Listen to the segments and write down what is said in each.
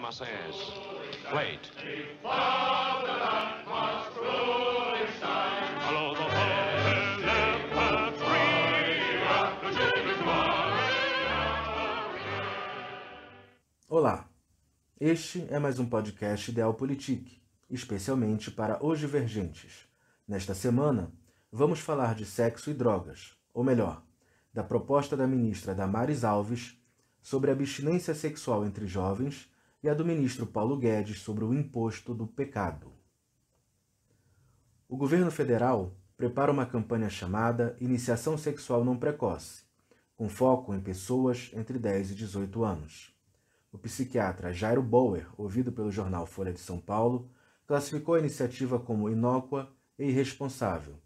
drama Olá, este é mais um podcast Ideal Politique, especialmente para os divergentes. Nesta semana, vamos falar de sexo e drogas, ou melhor, da proposta da ministra Damares Alves sobre abstinência sexual entre jovens e a do ministro Paulo Guedes sobre o imposto do pecado. O governo federal prepara uma campanha chamada Iniciação Sexual Não Precoce, com foco em pessoas entre 10 e 18 anos. O psiquiatra Jairo Bauer, ouvido pelo jornal Folha de São Paulo, classificou a iniciativa como inócua e irresponsável.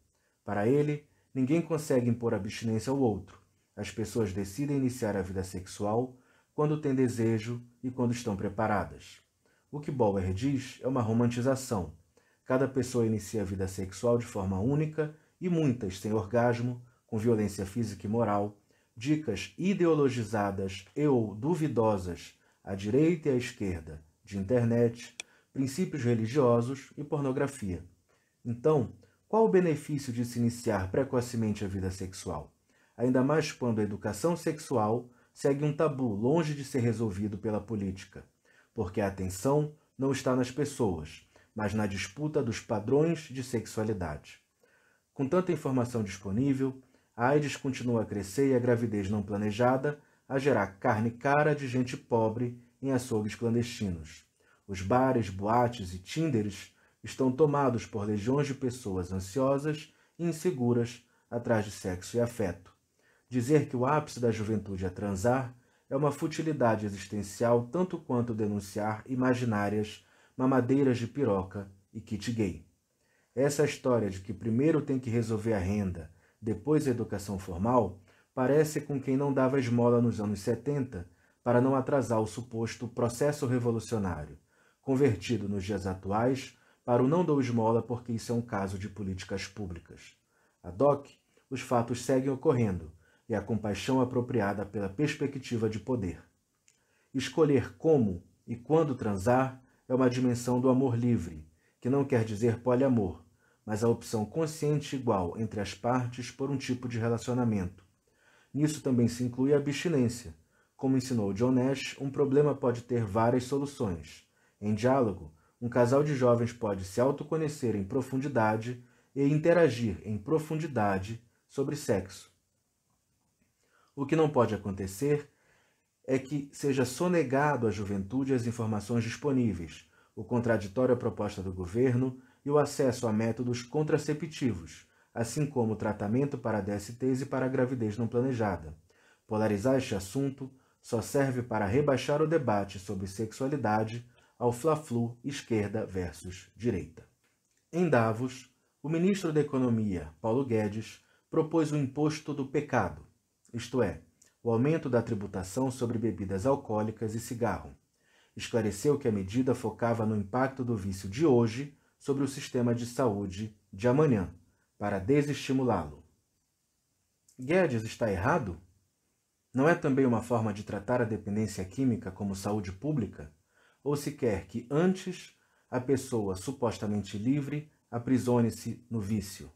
Para ele, ninguém consegue impor abstinência ao outro. As pessoas decidem iniciar a vida sexual quando têm desejo e quando estão preparadas. O que Bauer diz é uma romantização. Cada pessoa inicia a vida sexual de forma única e muitas têm orgasmo, com violência física e moral, dicas ideologizadas e ou duvidosas à direita e à esquerda, de internet, princípios religiosos e pornografia. Então, qual o benefício de se iniciar precocemente a vida sexual? Ainda mais quando a educação sexual segue um tabu longe de ser resolvido pela política, porque a atenção não está nas pessoas, mas na disputa dos padrões de sexualidade. Com tanta informação disponível, a AIDS continua a crescer e a gravidez não planejada a gerar carne cara de gente pobre em açougues clandestinos. Os bares, boates e tinderes estão tomados por legiões de pessoas ansiosas e inseguras atrás de sexo e afeto Dizer que o ápice da juventude é transar é uma futilidade existencial tanto quanto denunciar imaginárias mamadeiras de piroca e kit gay. Essa história de que primeiro tem que resolver a renda, depois a educação formal, parece com quem não dava esmola nos anos 70 para não atrasar o suposto processo revolucionário, convertido nos dias atuais para o não dou esmola porque isso é um caso de políticas públicas. A DOC, os fatos seguem ocorrendo, e a compaixão apropriada pela perspectiva de poder. Escolher como e quando transar é uma dimensão do amor livre, que não quer dizer poliamor, mas a opção consciente igual entre as partes por um tipo de relacionamento. Nisso também se inclui a abstinência. Como ensinou John Nash, um problema pode ter várias soluções. Em diálogo, um casal de jovens pode se autoconhecer em profundidade e interagir em profundidade sobre sexo o que não pode acontecer é que seja sonegado à juventude as informações disponíveis, o contraditório à proposta do governo e o acesso a métodos contraceptivos, assim como o tratamento para DSTs e para a gravidez não planejada. Polarizar este assunto só serve para rebaixar o debate sobre sexualidade ao fla-flu esquerda versus direita. Em Davos, o ministro da Economia, Paulo Guedes, propôs o imposto do pecado, isto é, o aumento da tributação sobre bebidas alcoólicas e cigarro. Esclareceu que a medida focava no impacto do vício de hoje sobre o sistema de saúde de amanhã, para desestimulá-lo. Guedes está errado? Não é também uma forma de tratar a dependência química como saúde pública? Ou se quer que antes a pessoa supostamente livre aprisione-se no vício?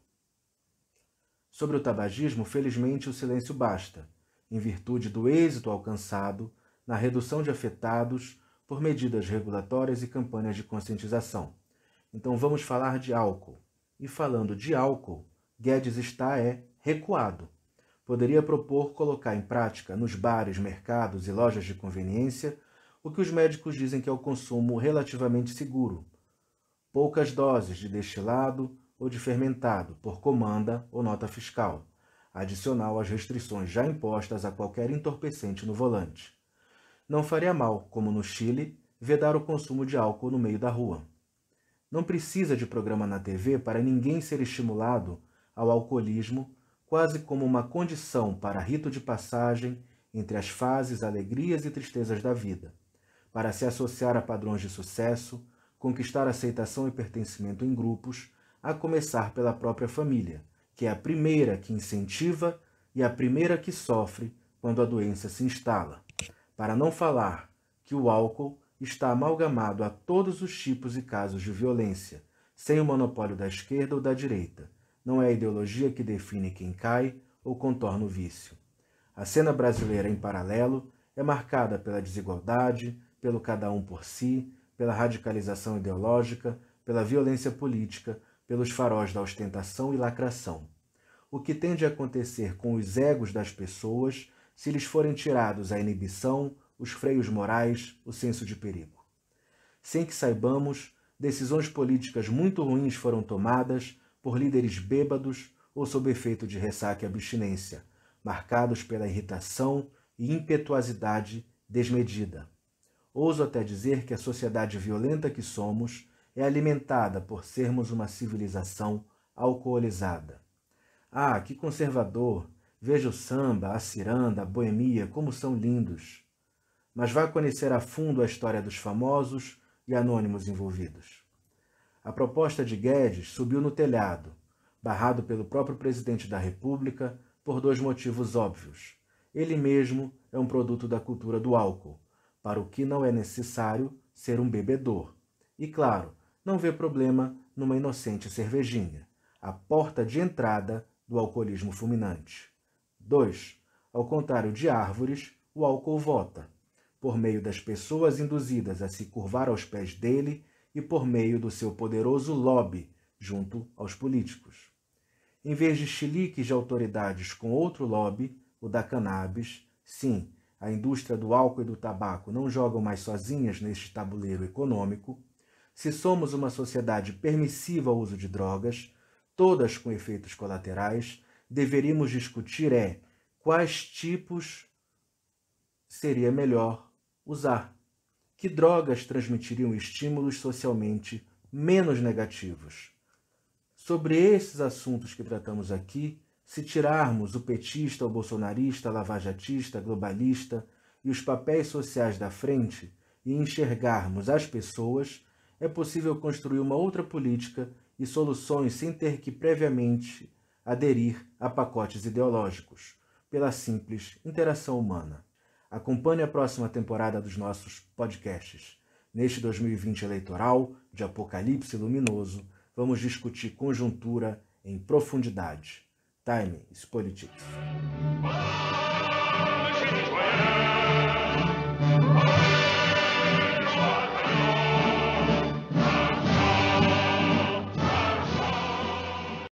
Sobre o tabagismo, felizmente, o silêncio basta, em virtude do êxito alcançado na redução de afetados por medidas regulatórias e campanhas de conscientização. Então vamos falar de álcool. E falando de álcool, Guedes está é recuado. Poderia propor colocar em prática nos bares, mercados e lojas de conveniência o que os médicos dizem que é o consumo relativamente seguro. Poucas doses de destilado, ou de fermentado, por comanda ou nota fiscal, adicional às restrições já impostas a qualquer entorpecente no volante. Não faria mal, como no Chile, vedar o consumo de álcool no meio da rua. Não precisa de programa na TV para ninguém ser estimulado ao alcoolismo, quase como uma condição para rito de passagem entre as fases, alegrias e tristezas da vida, para se associar a padrões de sucesso, conquistar aceitação e pertencimento em grupos, a começar pela própria família, que é a primeira que incentiva e a primeira que sofre quando a doença se instala. Para não falar que o álcool está amalgamado a todos os tipos e casos de violência, sem o monopólio da esquerda ou da direita. Não é a ideologia que define quem cai ou contorna o vício. A cena brasileira, em paralelo, é marcada pela desigualdade, pelo cada um por si, pela radicalização ideológica, pela violência política, pelos faróis da ostentação e lacração. O que tende a acontecer com os egos das pessoas se lhes forem tirados a inibição, os freios morais, o senso de perigo. Sem que saibamos, decisões políticas muito ruins foram tomadas por líderes bêbados ou sob efeito de ressaca e abstinência, marcados pela irritação e impetuosidade desmedida. Ouso até dizer que a sociedade violenta que somos é alimentada por sermos uma civilização alcoolizada. Ah, que conservador! Veja o samba, a ciranda, a boemia, como são lindos! Mas vá conhecer a fundo a história dos famosos e anônimos envolvidos. A proposta de Guedes subiu no telhado, barrado pelo próprio presidente da República por dois motivos óbvios. Ele mesmo é um produto da cultura do álcool, para o que não é necessário ser um bebedor. E claro, não vê problema numa inocente cervejinha, a porta de entrada do alcoolismo fulminante. 2. Ao contrário de árvores, o álcool vota, por meio das pessoas induzidas a se curvar aos pés dele e por meio do seu poderoso lobby junto aos políticos. Em vez de chiliques de autoridades com outro lobby, o da cannabis, sim, a indústria do álcool e do tabaco não jogam mais sozinhas neste tabuleiro econômico, se somos uma sociedade permissiva ao uso de drogas, todas com efeitos colaterais, deveríamos discutir é quais tipos seria melhor usar, que drogas transmitiriam estímulos socialmente menos negativos. Sobre esses assuntos que tratamos aqui, se tirarmos o petista, o bolsonarista, lavajatista, globalista e os papéis sociais da frente e enxergarmos as pessoas, é possível construir uma outra política e soluções sem ter que previamente aderir a pacotes ideológicos, pela simples interação humana. Acompanhe a próxima temporada dos nossos podcasts. Neste 2020 eleitoral, de apocalipse luminoso, vamos discutir conjuntura em profundidade. Time is Politics.